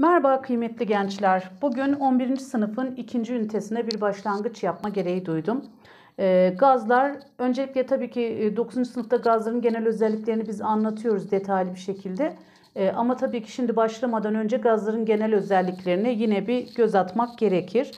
Merhaba kıymetli gençler. Bugün 11. sınıfın 2. ünitesine bir başlangıç yapma gereği duydum. Ee, gazlar, öncelikle tabii ki 9. E, sınıfta gazların genel özelliklerini biz anlatıyoruz detaylı bir şekilde. Ee, ama tabii ki şimdi başlamadan önce gazların genel özelliklerine yine bir göz atmak gerekir.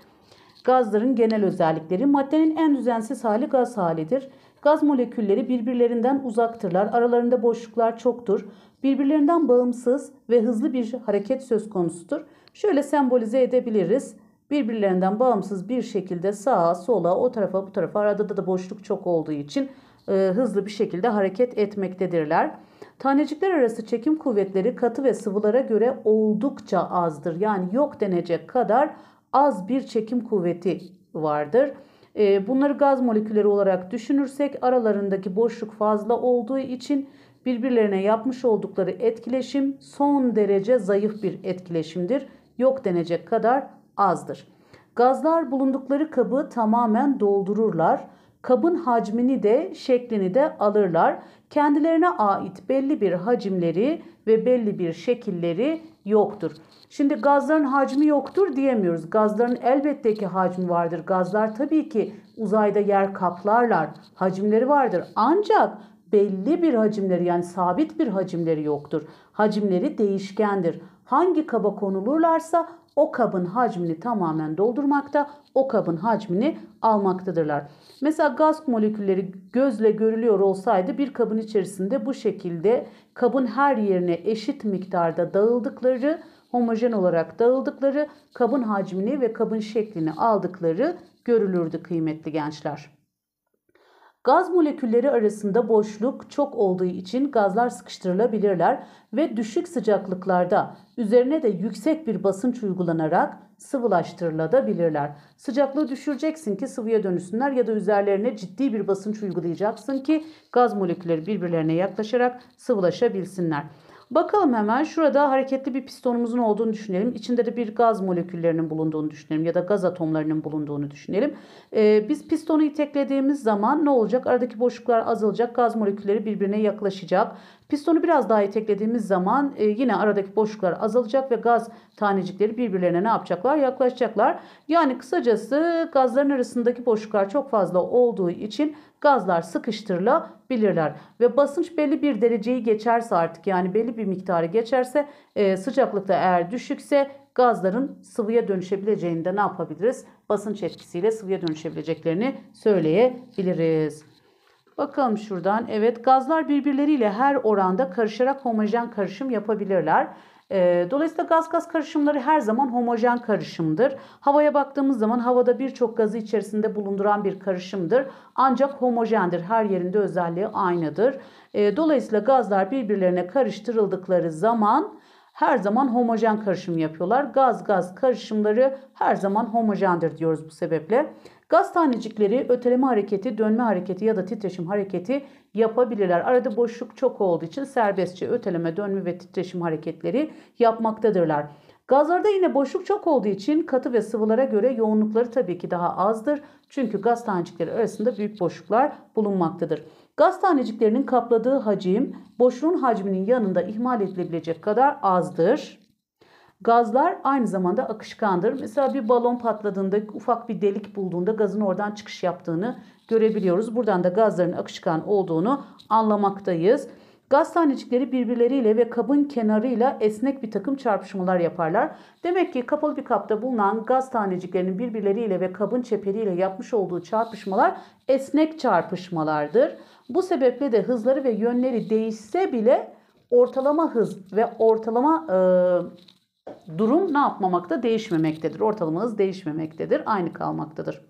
Gazların genel özellikleri maddenin en düzensiz hali gaz halidir. Gaz molekülleri birbirlerinden uzaktırlar, aralarında boşluklar çoktur. Birbirlerinden bağımsız ve hızlı bir hareket söz konusudur. Şöyle sembolize edebiliriz. Birbirlerinden bağımsız bir şekilde sağa, sola, o tarafa, bu tarafa arada da, boşluk çok olduğu için e, hızlı bir şekilde hareket etmektedirler. Tanecikler arası çekim kuvvetleri katı ve sıvılara göre oldukça azdır. Yani yok denecek kadar az bir çekim kuvveti vardır. Ee, bunları gaz molekülleri olarak düşünürsek aralarındaki boşluk fazla olduğu için birbirlerine yapmış oldukları etkileşim son derece zayıf bir etkileşimdir. Yok denecek kadar azdır. Gazlar bulundukları kabı tamamen doldururlar. Kabın hacmini de şeklini de alırlar. Kendilerine ait belli bir hacimleri ve belli bir şekilleri yoktur. Şimdi gazların hacmi yoktur diyemiyoruz. Gazların elbette ki hacmi vardır. Gazlar tabii ki uzayda yer kaplarlar. Hacimleri vardır. Ancak belli bir hacimleri yani sabit bir hacimleri yoktur. Hacimleri değişkendir. Hangi kaba konulurlarsa o kabın hacmini tamamen doldurmakta, o kabın hacmini almaktadırlar. Mesela gaz molekülleri gözle görülüyor olsaydı bir kabın içerisinde bu şekilde kabın her yerine eşit miktarda dağıldıkları, homojen olarak dağıldıkları, kabın hacmini ve kabın şeklini aldıkları görülürdü kıymetli gençler. Gaz molekülleri arasında boşluk çok olduğu için gazlar sıkıştırılabilirler ve düşük sıcaklıklarda üzerine de yüksek bir basınç uygulanarak sıvılaştırılabilirler. Sıcaklığı düşüreceksin ki sıvıya dönüşsünler ya da üzerlerine ciddi bir basınç uygulayacaksın ki gaz molekülleri birbirlerine yaklaşarak sıvılaşabilsinler. Bakalım hemen şurada hareketli bir pistonumuzun olduğunu düşünelim. İçinde de bir gaz moleküllerinin bulunduğunu düşünelim ya da gaz atomlarının bulunduğunu düşünelim. Ee, biz pistonu iteklediğimiz zaman ne olacak? Aradaki boşluklar azalacak, gaz molekülleri birbirine yaklaşacak Pistonu biraz daha iteklediğimiz zaman e, yine aradaki boşluklar azalacak ve gaz tanecikleri birbirlerine ne yapacaklar? Yaklaşacaklar. Yani kısacası gazların arasındaki boşluklar çok fazla olduğu için gazlar sıkıştırılabilirler. Ve basınç belli bir dereceyi geçerse artık yani belli bir miktarı geçerse e, sıcaklıkta eğer düşükse gazların sıvıya dönüşebileceğini de ne yapabiliriz? Basınç etkisiyle sıvıya dönüşebileceklerini söyleyebiliriz. Bakalım şuradan. Evet gazlar birbirleriyle her oranda karışarak homojen karışım yapabilirler. Ee, dolayısıyla gaz gaz karışımları her zaman homojen karışımdır. Havaya baktığımız zaman havada birçok gazı içerisinde bulunduran bir karışımdır. Ancak homojendir. Her yerinde özelliği aynıdır. Ee, dolayısıyla gazlar birbirlerine karıştırıldıkları zaman her zaman homojen karışım yapıyorlar. Gaz gaz karışımları her zaman homojendir diyoruz bu sebeple. Gaz tanecikleri öteleme hareketi, dönme hareketi ya da titreşim hareketi yapabilirler. Arada boşluk çok olduğu için serbestçe öteleme, dönme ve titreşim hareketleri yapmaktadırlar. Gazlarda yine boşluk çok olduğu için katı ve sıvılara göre yoğunlukları tabii ki daha azdır. Çünkü gaz tanecikleri arasında büyük boşluklar bulunmaktadır. Gaz taneciklerinin kapladığı hacim boşluğun hacminin yanında ihmal edilebilecek kadar azdır. Gazlar aynı zamanda akışkandır. Mesela bir balon patladığında ufak bir delik bulduğunda gazın oradan çıkış yaptığını görebiliyoruz. Buradan da gazların akışkan olduğunu anlamaktayız. Gaz tanecikleri birbirleriyle ve kabın kenarıyla esnek bir takım çarpışmalar yaparlar. Demek ki kapalı bir kapta bulunan gaz taneciklerinin birbirleriyle ve kabın çeperiyle yapmış olduğu çarpışmalar esnek çarpışmalardır. Bu sebeple de hızları ve yönleri değişse bile ortalama hız ve ortalama e, durum ne yapmamakta değişmemektedir. Ortalamanız değişmemektedir. Aynı kalmaktadır.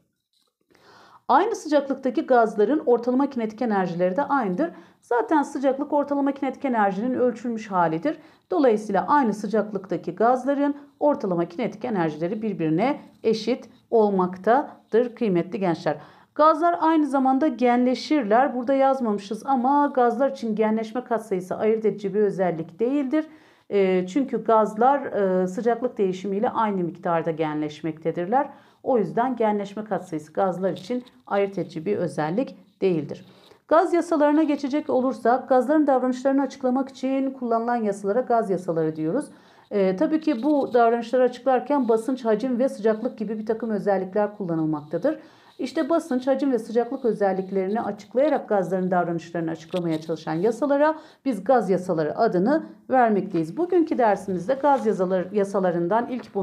Aynı sıcaklıktaki gazların ortalama kinetik enerjileri de aynıdır. Zaten sıcaklık ortalama kinetik enerjinin ölçülmüş halidir. Dolayısıyla aynı sıcaklıktaki gazların ortalama kinetik enerjileri birbirine eşit olmaktadır kıymetli gençler. Gazlar aynı zamanda genleşirler. Burada yazmamışız ama gazlar için genleşme katsayısı ayırt edici bir özellik değildir. Ee, çünkü gazlar e, sıcaklık değişimiyle aynı miktarda genleşmektedirler. O yüzden genleşme katsayısı gazlar için ayırt edici bir özellik değildir. Gaz yasalarına geçecek olursak gazların davranışlarını açıklamak için kullanılan yasalara gaz yasaları diyoruz. E, tabii ki bu davranışları açıklarken basınç, hacim ve sıcaklık gibi bir takım özellikler kullanılmaktadır. İşte basınç, hacim ve sıcaklık özelliklerini açıklayarak gazların davranışlarını açıklamaya çalışan yasalara biz gaz yasaları adını vermekteyiz. Bugünkü dersimizde gaz yasalar, yasalarından ilk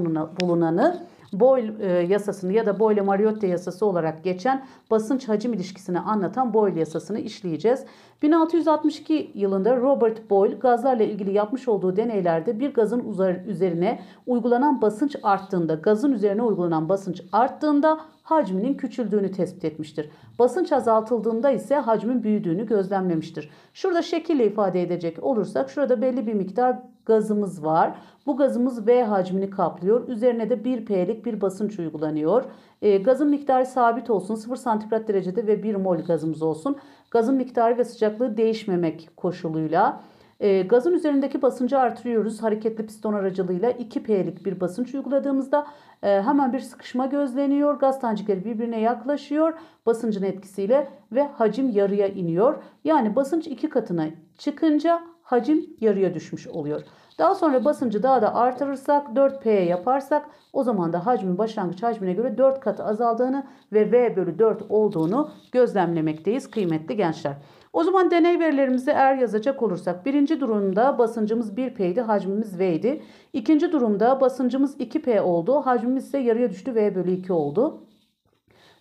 bulunanı Boyle yasasını ya da Boyle Mariotte yasası olarak geçen basınç hacim ilişkisini anlatan Boyle yasasını işleyeceğiz. 1662 yılında Robert Boyle gazlarla ilgili yapmış olduğu deneylerde bir gazın üzerine uygulanan basınç arttığında, gazın üzerine uygulanan basınç arttığında hacminin küçüldüğünü tespit etmiştir. Basınç azaltıldığında ise hacmin büyüdüğünü gözlemlemiştir. Şurada şekille ifade edecek olursak şurada belli bir miktar gazımız var. Bu gazımız V hacmini kaplıyor. Üzerine de 1P'lik bir basınç uygulanıyor. E, gazın miktarı sabit olsun. 0 santigrat derecede ve 1 mol gazımız olsun. Gazın miktarı ve sıcaklığı değişmemek koşuluyla e, gazın üzerindeki basıncı artırıyoruz. Hareketli piston aracılığıyla 2P'lik bir basınç uyguladığımızda e, hemen bir sıkışma gözleniyor. Gaz tancikleri birbirine yaklaşıyor. Basıncın etkisiyle ve hacim yarıya iniyor. Yani basınç iki katına çıkınca hacim yarıya düşmüş oluyor. Daha sonra basıncı daha da artırırsak 4 p yaparsak o zaman da hacmin başlangıç hacmine göre 4 katı azaldığını ve V bölü 4 olduğunu gözlemlemekteyiz kıymetli gençler. O zaman deney verilerimizi eğer yazacak olursak birinci durumda basıncımız 1P idi hacmimiz V idi. İkinci durumda basıncımız 2P oldu hacmimiz ise yarıya düştü V bölü 2 oldu.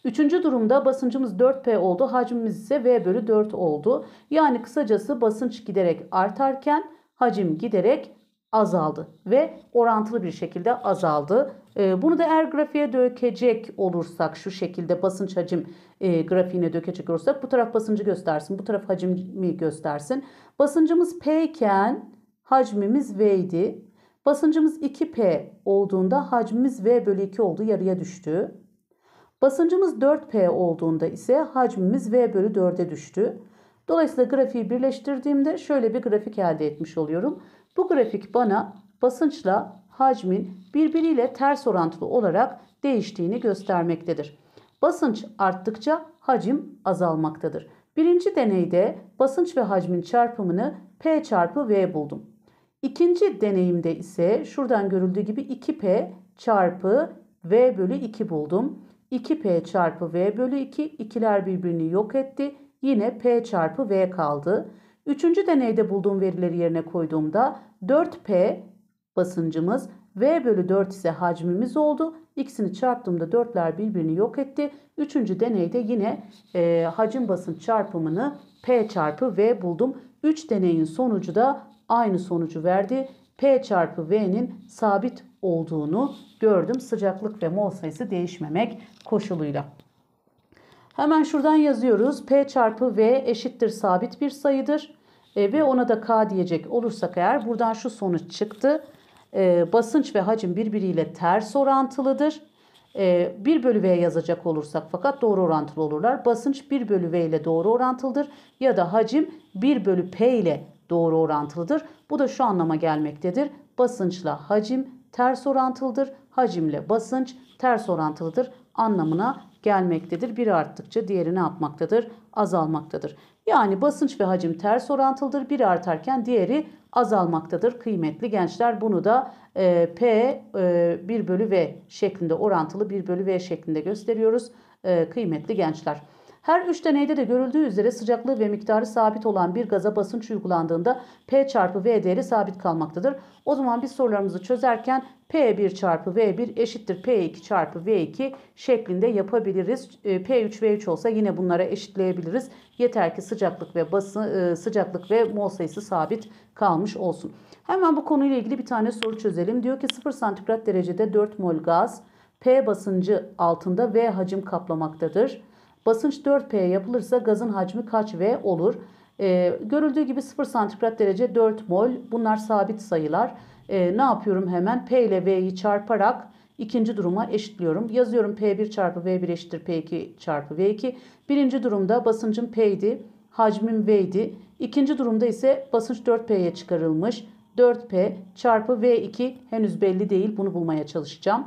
Üçüncü durumda basıncımız 4P oldu hacmimiz ise V bölü 4 oldu. Yani kısacası basınç giderek artarken hacim giderek azaldı ve orantılı bir şekilde azaldı. Ee, bunu da eğer grafiğe dökecek olursak şu şekilde basınç hacim e, grafiğine dökecek olursak bu taraf basıncı göstersin bu taraf hacmi göstersin. Basıncımız P iken hacmimiz V idi. Basıncımız 2P olduğunda hacmimiz V bölü 2 oldu yarıya düştü. Basıncımız 4P olduğunda ise hacmimiz V bölü 4'e düştü. Dolayısıyla grafiği birleştirdiğimde şöyle bir grafik elde etmiş oluyorum. Bu grafik bana basınçla hacmin birbiriyle ters orantılı olarak değiştiğini göstermektedir. Basınç arttıkça hacim azalmaktadır. Birinci deneyde basınç ve hacmin çarpımını P çarpı V buldum. İkinci deneyimde ise şuradan görüldüğü gibi 2P çarpı V bölü 2 buldum. 2P çarpı V bölü 2 ikiler birbirini yok etti. Yine P çarpı V kaldı. Üçüncü deneyde bulduğum verileri yerine koyduğumda 4P basıncımız V bölü 4 ise hacmimiz oldu. İkisini çarptığımda 4'ler birbirini yok etti. Üçüncü deneyde yine e, hacim basınç çarpımını P çarpı V buldum. 3 deneyin sonucu da aynı sonucu verdi. P çarpı V'nin sabit olduğunu gördüm. Sıcaklık ve mol sayısı değişmemek koşuluyla. Hemen şuradan yazıyoruz. P çarpı V eşittir sabit bir sayıdır e, ve ona da K diyecek olursak eğer buradan şu sonuç çıktı. E, basınç ve hacim birbiriyle ters orantılıdır. E, 1 bölü V yazacak olursak fakat doğru orantılı olurlar. Basınç 1 bölü V ile doğru orantılıdır ya da hacim 1 bölü P ile doğru orantılıdır. Bu da şu anlama gelmektedir. Basınçla hacim ters orantılıdır. Hacimle basınç ters orantılıdır anlamına gelmektedir. Biri arttıkça diğeri ne yapmaktadır? Azalmaktadır. Yani basınç ve hacim ters orantılıdır. Biri artarken diğeri azalmaktadır. Kıymetli gençler bunu da e, P e, 1 bölü V şeklinde orantılı 1 bölü V şeklinde gösteriyoruz. E, kıymetli gençler. Her üç deneyde de görüldüğü üzere sıcaklığı ve miktarı sabit olan bir gaza basınç uygulandığında P çarpı V değeri sabit kalmaktadır. O zaman biz sorularımızı çözerken P1 çarpı V1 eşittir P2 çarpı V2 şeklinde yapabiliriz. Ee, P3 V3 olsa yine bunlara eşitleyebiliriz. Yeter ki sıcaklık ve bası, e, sıcaklık ve mol sayısı sabit kalmış olsun. Hemen bu konuyla ilgili bir tane soru çözelim. Diyor ki 0 santigrat derecede 4 mol gaz P basıncı altında V hacim kaplamaktadır. Basınç 4P yapılırsa gazın hacmi kaç V olur? E, görüldüğü gibi 0 santigrat derece 4 mol bunlar sabit sayılar. E, ne yapıyorum hemen? P ile V'yi çarparak ikinci duruma eşitliyorum. Yazıyorum P1 çarpı V1 eşittir P2 çarpı V2. Birinci durumda basıncım P'ydi, hacmim idi. İkinci durumda ise basınç 4P'ye çıkarılmış. 4P çarpı V2 henüz belli değil bunu bulmaya çalışacağım.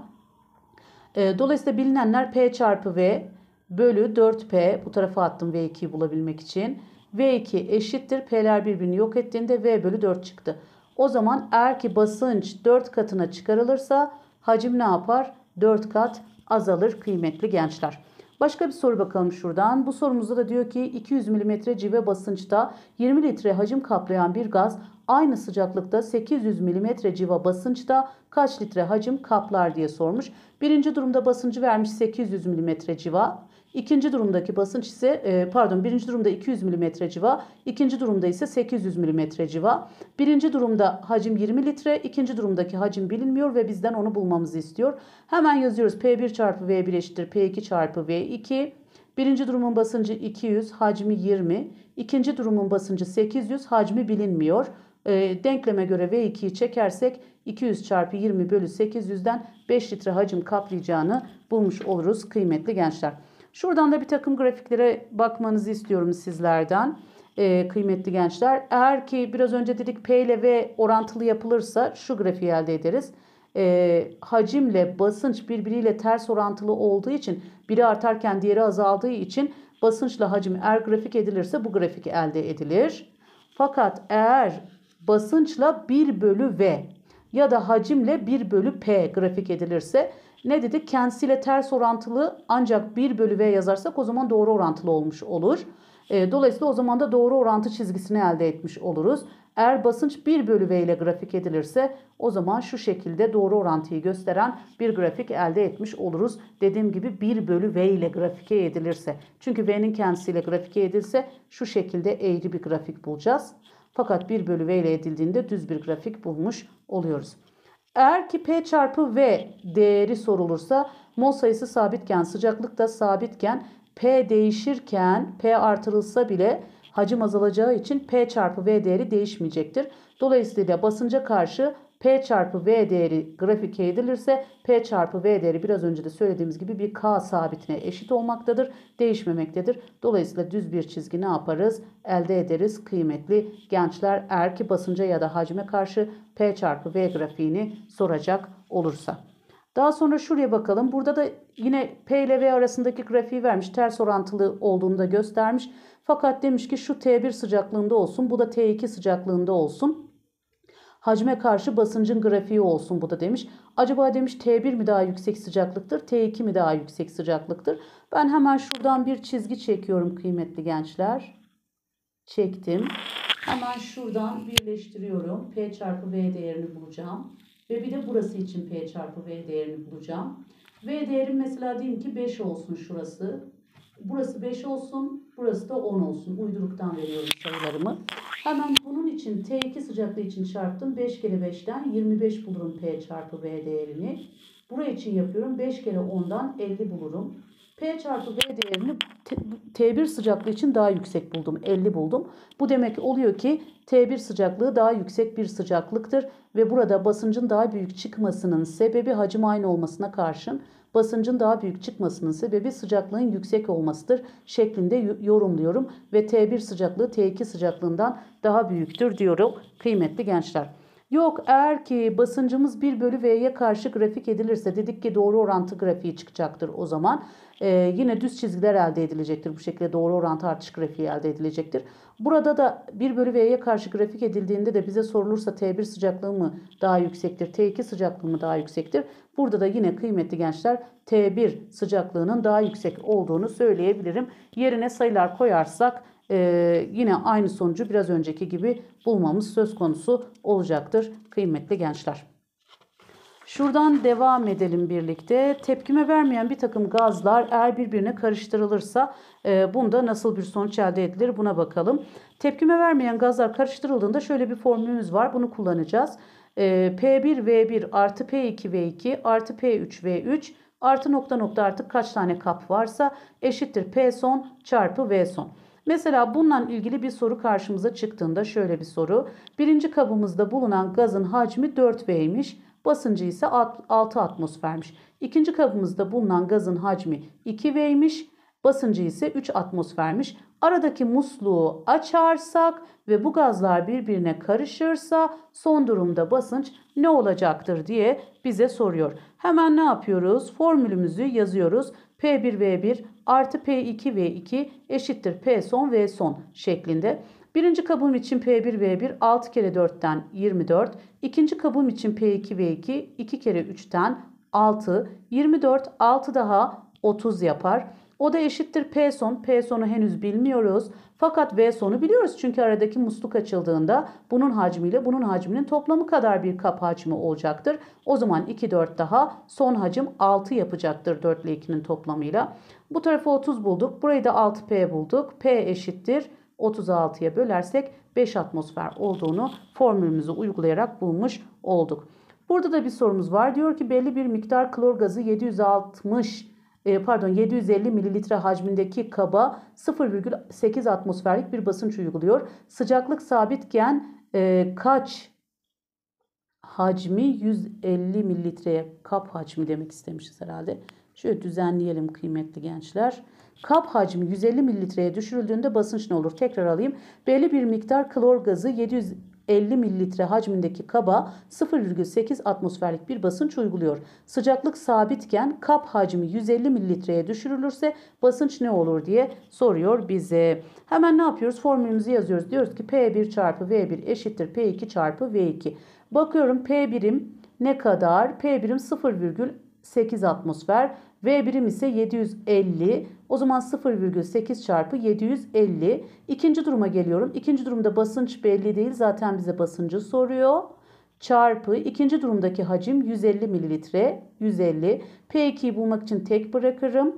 E, dolayısıyla bilinenler P çarpı V bölü 4P bu tarafa attım V2'yi bulabilmek için. V2 eşittir P'ler birbirini yok ettiğinde V bölü 4 çıktı. O zaman eğer ki basınç 4 katına çıkarılırsa hacim ne yapar? 4 kat azalır kıymetli gençler. Başka bir soru bakalım şuradan. Bu sorumuzda da diyor ki 200 mm cive basınçta 20 litre hacim kaplayan bir gaz aynı sıcaklıkta 800 mm civa basınçta kaç litre hacim kaplar diye sormuş. Birinci durumda basıncı vermiş 800 mm civa. İkinci durumdaki basınç ise e, pardon birinci durumda 200 mm civa, ikinci durumda ise 800 mm civa. Birinci durumda hacim 20 litre, ikinci durumdaki hacim bilinmiyor ve bizden onu bulmamızı istiyor. Hemen yazıyoruz P1 çarpı V1 eşittir P2 çarpı V2. Birinci durumun basıncı 200, hacmi 20. İkinci durumun basıncı 800, hacmi bilinmiyor. E, denkleme göre V2'yi çekersek 200 çarpı 20 bölü 800'den 5 litre hacim kaplayacağını bulmuş oluruz kıymetli gençler. Şuradan da bir takım grafiklere bakmanızı istiyorum sizlerden e, kıymetli gençler. Eğer ki biraz önce dedik P ile V orantılı yapılırsa şu grafiği elde ederiz. E, hacimle basınç birbiriyle ters orantılı olduğu için biri artarken diğeri azaldığı için basınçla hacim eğer grafik edilirse bu grafik elde edilir. Fakat eğer basınçla 1 bölü V ya da hacimle 1 bölü P grafik edilirse ne dedik? Kendisiyle ters orantılı ancak 1 bölü V yazarsak o zaman doğru orantılı olmuş olur. E, dolayısıyla o zaman da doğru orantı çizgisini elde etmiş oluruz. Eğer basınç 1 bölü V ile grafik edilirse o zaman şu şekilde doğru orantıyı gösteren bir grafik elde etmiş oluruz. Dediğim gibi 1 bölü V ile grafike edilirse. Çünkü V'nin kendisiyle grafike edilse şu şekilde eğri bir grafik bulacağız. Fakat 1 bölü V ile edildiğinde düz bir grafik bulmuş oluyoruz. Eğer ki P çarpı V değeri sorulursa mol sayısı sabitken sıcaklık da sabitken P değişirken P artırılsa bile hacim azalacağı için P çarpı V değeri değişmeyecektir. Dolayısıyla basınca karşı P çarpı V değeri grafike edilirse P çarpı V değeri biraz önce de söylediğimiz gibi bir K sabitine eşit olmaktadır. Değişmemektedir. Dolayısıyla düz bir çizgi ne yaparız? Elde ederiz kıymetli gençler. Eğer ki basınca ya da hacme karşı P çarpı V grafiğini soracak olursa. Daha sonra şuraya bakalım. Burada da yine P ile V arasındaki grafiği vermiş. Ters orantılı olduğunu da göstermiş. Fakat demiş ki şu T1 sıcaklığında olsun. Bu da T2 sıcaklığında olsun. Hacme karşı basıncın grafiği olsun bu da demiş. Acaba demiş T1 mi daha yüksek sıcaklıktır, T2 mi daha yüksek sıcaklıktır? Ben hemen şuradan bir çizgi çekiyorum kıymetli gençler. Çektim. Hemen şuradan birleştiriyorum. P çarpı V değerini bulacağım. Ve bir de burası için P çarpı V değerini bulacağım. V değerim mesela diyeyim ki 5 olsun şurası. Burası 5 olsun, burası da 10 olsun. Uyduruktan veriyorum sayılarımı. Hemen için T2 sıcaklığı için çarptım. 5 kere 5'ten 25 bulurum P çarpı v değerini. Buraya için yapıyorum. 5 kere 10'dan 50 bulurum. P çarpı v değerini T1 sıcaklığı için daha yüksek buldum. 50 buldum. Bu demek oluyor ki T1 sıcaklığı daha yüksek bir sıcaklıktır. Ve burada basıncın daha büyük çıkmasının sebebi hacim aynı olmasına karşın basıncın daha büyük çıkmasının sebebi sıcaklığın yüksek olmasıdır şeklinde yorumluyorum ve T1 sıcaklığı T2 sıcaklığından daha büyüktür diyorum kıymetli gençler. Yok eğer ki basıncımız 1 bölü V'ye karşı grafik edilirse dedik ki doğru orantı grafiği çıkacaktır o zaman. Ee, yine düz çizgiler elde edilecektir. Bu şekilde doğru orantı artış grafiği elde edilecektir. Burada da 1 bölü V'ye karşı grafik edildiğinde de bize sorulursa T1 sıcaklığı mı daha yüksektir, T2 sıcaklığı mı daha yüksektir? Burada da yine kıymetli gençler T1 sıcaklığının daha yüksek olduğunu söyleyebilirim. Yerine sayılar koyarsak ee, yine aynı sonucu biraz önceki gibi bulmamız söz konusu olacaktır kıymetli gençler. Şuradan devam edelim birlikte. Tepkime vermeyen bir takım gazlar eğer birbirine karıştırılırsa e, bunda nasıl bir sonuç elde edilir buna bakalım. Tepkime vermeyen gazlar karıştırıldığında şöyle bir formülümüz var bunu kullanacağız. E, P1V1 artı P2V2 artı P3V3 artı nokta nokta artık kaç tane kap varsa eşittir P son çarpı V son. Mesela bununla ilgili bir soru karşımıza çıktığında şöyle bir soru. Birinci kabımızda bulunan gazın hacmi 4V'ymiş. Basıncı ise 6 atmosfermiş. İkinci kabımızda bulunan gazın hacmi 2V'ymiş. Basıncı ise 3 atmosfermiş. Aradaki musluğu açarsak ve bu gazlar birbirine karışırsa son durumda basınç ne olacaktır diye bize soruyor. Hemen ne yapıyoruz? Formülümüzü yazıyoruz. P1V1 artı P2 V2 eşittir P son V son şeklinde. Birinci kabuğum için P1 V1 6 kere 4'ten 24. İkinci kabuğum için P2 V2 2 kere 3'ten 6. 24 6 daha 30 yapar. O da eşittir P son. P sonu henüz bilmiyoruz. Fakat V sonu biliyoruz. Çünkü aradaki musluk açıldığında bunun hacmiyle bunun hacminin toplamı kadar bir kap hacmi olacaktır. O zaman 2 4 daha son hacim 6 yapacaktır 4 ile 2'nin toplamıyla. Bu tarafı 30 bulduk. Burayı da 6P bulduk. P eşittir 36'ya bölersek 5 atmosfer olduğunu formülümüzü uygulayarak bulmuş olduk. Burada da bir sorumuz var. Diyor ki belli bir miktar klor gazı 760 ee, pardon 750 mililitre hacmindeki kaba 0,8 atmosferlik bir basınç uyguluyor. Sıcaklık sabitken e, kaç hacmi 150 mililitreye kap hacmi demek istemişiz herhalde. Şöyle düzenleyelim kıymetli gençler. Kap hacmi 150 mililitreye düşürüldüğünde basınç ne olur? Tekrar alayım. Belli bir miktar klor gazı 700 50 mililitre hacmindeki kaba 0,8 atmosferlik bir basınç uyguluyor. Sıcaklık sabitken kap hacmi 150 mililitreye düşürülürse basınç ne olur diye soruyor bize. Hemen ne yapıyoruz? Formülümüzü yazıyoruz. Diyoruz ki P1 çarpı V1 eşittir P2 çarpı V2. Bakıyorum P 1im ne kadar? P 1im 0,8 atmosfer. V 1im ise 750 o zaman 0,8 çarpı 750. İkinci duruma geliyorum. İkinci durumda basınç belli değil. Zaten bize basıncı soruyor. Çarpı ikinci durumdaki hacim 150 mililitre. 150. P2'yi bulmak için tek bırakırım.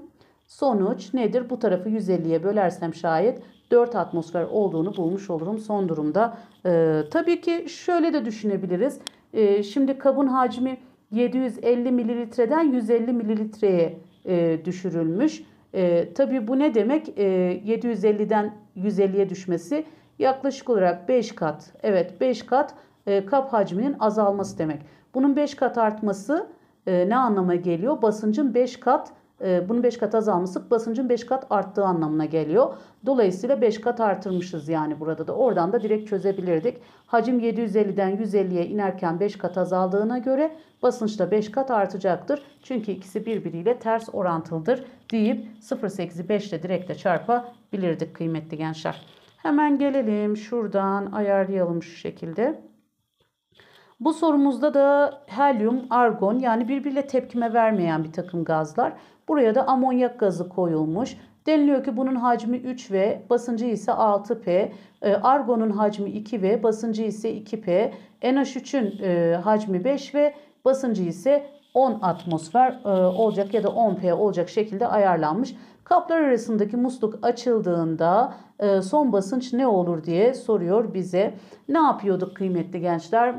Sonuç nedir? Bu tarafı 150'ye bölersem şayet 4 atmosfer olduğunu bulmuş olurum son durumda. Ee, tabii ki şöyle de düşünebiliriz. Ee, şimdi kabın hacmi 750 mililitreden 150 mililitreye e, düşürülmüş. E, tabii bu ne demek? E, 750'den 150'ye düşmesi yaklaşık olarak 5 kat. Evet 5 kat e, kap hacminin azalması demek. Bunun 5 kat artması e, ne anlama geliyor? Basıncın 5 kat ee, bunun 5 kat azalması basıncın 5 kat arttığı anlamına geliyor. Dolayısıyla 5 kat artırmışız yani burada da. Oradan da direkt çözebilirdik. Hacim 750'den 150'ye inerken 5 kat azaldığına göre basınç da 5 kat artacaktır. Çünkü ikisi birbiriyle ters orantılıdır deyip 0.8'i 5 ile direkt de çarpabilirdik kıymetli gençler. Hemen gelelim şuradan ayarlayalım şu şekilde. Bu sorumuzda da helyum, argon yani birbiriyle tepkime vermeyen bir takım gazlar Buraya da amonyak gazı koyulmuş. Deniliyor ki bunun hacmi 3 ve basıncı ise 6P. Ee, argon'un hacmi 2 ve basıncı ise 2P. NH3'ün e, hacmi 5 ve basıncı ise 10 atmosfer e, olacak ya da 10P olacak şekilde ayarlanmış. Kaplar arasındaki musluk açıldığında e, son basınç ne olur diye soruyor bize. Ne yapıyorduk kıymetli gençler?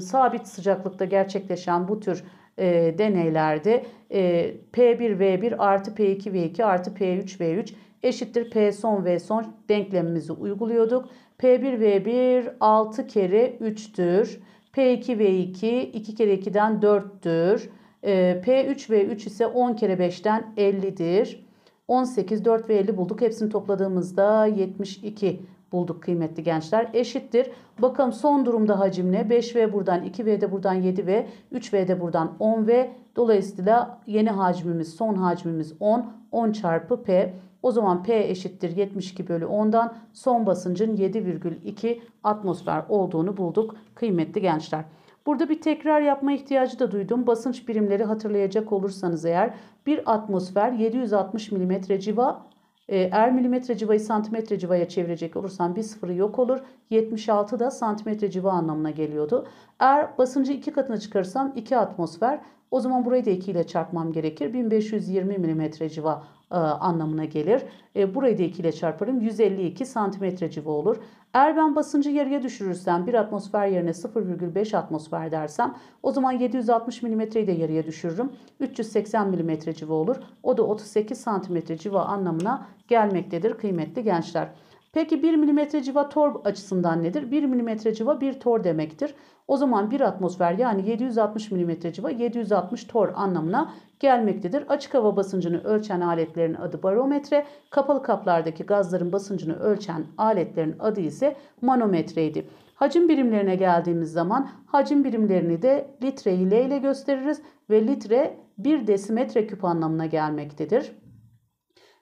Sabit sıcaklıkta gerçekleşen bu tür e, deneylerde e, P1V1 artı P2V2 artı P3V3 eşittir P son V son denklemimizi uyguluyorduk. P1V1 6 kere 3'tür. P2V2 2 kere 2'den 4'tür. E, P3V3 ise 10 kere 5'ten 50'dir. 18, 4 ve 50 bulduk. Hepsini topladığımızda 72 bulduk kıymetli gençler. Eşittir. Bakalım son durumda hacim ne? 5V buradan 2V de buradan 7V, 3V de buradan 10V. Dolayısıyla yeni hacmimiz, son hacmimiz 10. 10 çarpı P. O zaman P eşittir 72 bölü 10'dan son basıncın 7,2 atmosfer olduğunu bulduk kıymetli gençler. Burada bir tekrar yapma ihtiyacı da duydum. Basınç birimleri hatırlayacak olursanız eğer bir atmosfer 760 mm civa eğer ee, milimetre civayı santimetre civaya çevirecek olursam bir sıfırı yok olur. 76 da santimetre civa anlamına geliyordu. Eğer basıncı iki katına çıkarırsam 2 atmosfer. O zaman burayı da 2 ile çarpmam gerekir. 1520 milimetre civa e, anlamına gelir. E, burayı da 2 ile çarparım. 152 santimetre civa olur. Eğer ben basıncı yarıya düşürürsem 1 atmosfer yerine 0,5 atmosfer dersem o zaman 760 mm'yi de yarıya düşürürüm. 380 mm civa olur. O da 38 cm civa anlamına gelmektedir kıymetli gençler. Peki 1 mm civa tor açısından nedir? 1 mm civa 1 tor demektir. O zaman bir atmosfer yani 760 mm civa 760 tor anlamına gelmektedir. Açık hava basıncını ölçen aletlerin adı barometre, kapalı kaplardaki gazların basıncını ölçen aletlerin adı ise manometreydi. Hacim birimlerine geldiğimiz zaman hacim birimlerini de litre ile ile gösteririz ve litre 1 desimetre küp anlamına gelmektedir.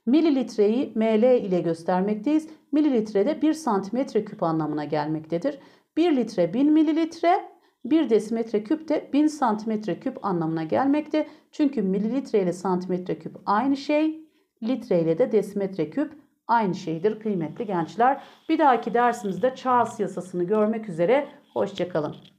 Mililitreyi ml ile göstermekteyiz. Mililitre de 1 santimetre küp anlamına gelmektedir. 1 litre 1000 mililitre, 1 desimetre küp de 1000 santimetre küp anlamına gelmekte. Çünkü mililitre ile santimetre küp aynı şey, litre ile de desimetre küp aynı şeydir kıymetli gençler. Bir dahaki dersimizde Charles yasasını görmek üzere. Hoşçakalın.